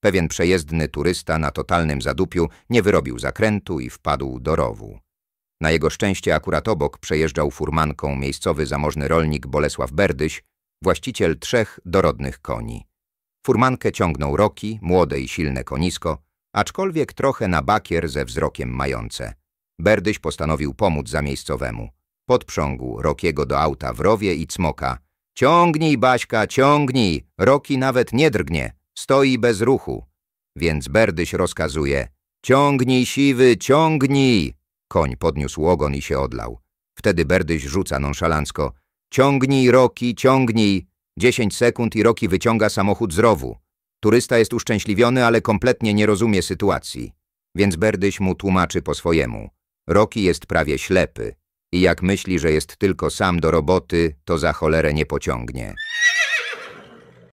Pewien przejezdny turysta na totalnym zadupiu nie wyrobił zakrętu i wpadł do rowu. Na jego szczęście akurat obok przejeżdżał furmanką miejscowy zamożny rolnik Bolesław Berdyś, właściciel trzech dorodnych koni. Furmankę ciągnął Roki, młode i silne konisko, aczkolwiek trochę na bakier ze wzrokiem mające. Berdyś postanowił pomóc za miejscowemu. Podprzągł Rokiego do auta w rowie i cmoka. Ciągnij, Baśka, ciągnij! Roki nawet nie drgnie. Stoi bez ruchu, więc Berdyś rozkazuje Ciągnij siwy, ciągnij! Koń podniósł ogon i się odlał. Wtedy Berdyś rzuca nonszalancko Ciągnij Roki, ciągnij! Dziesięć sekund i Roki wyciąga samochód z rowu. Turysta jest uszczęśliwiony, ale kompletnie nie rozumie sytuacji, więc Berdyś mu tłumaczy po swojemu. Roki jest prawie ślepy i jak myśli, że jest tylko sam do roboty, to za cholerę nie pociągnie.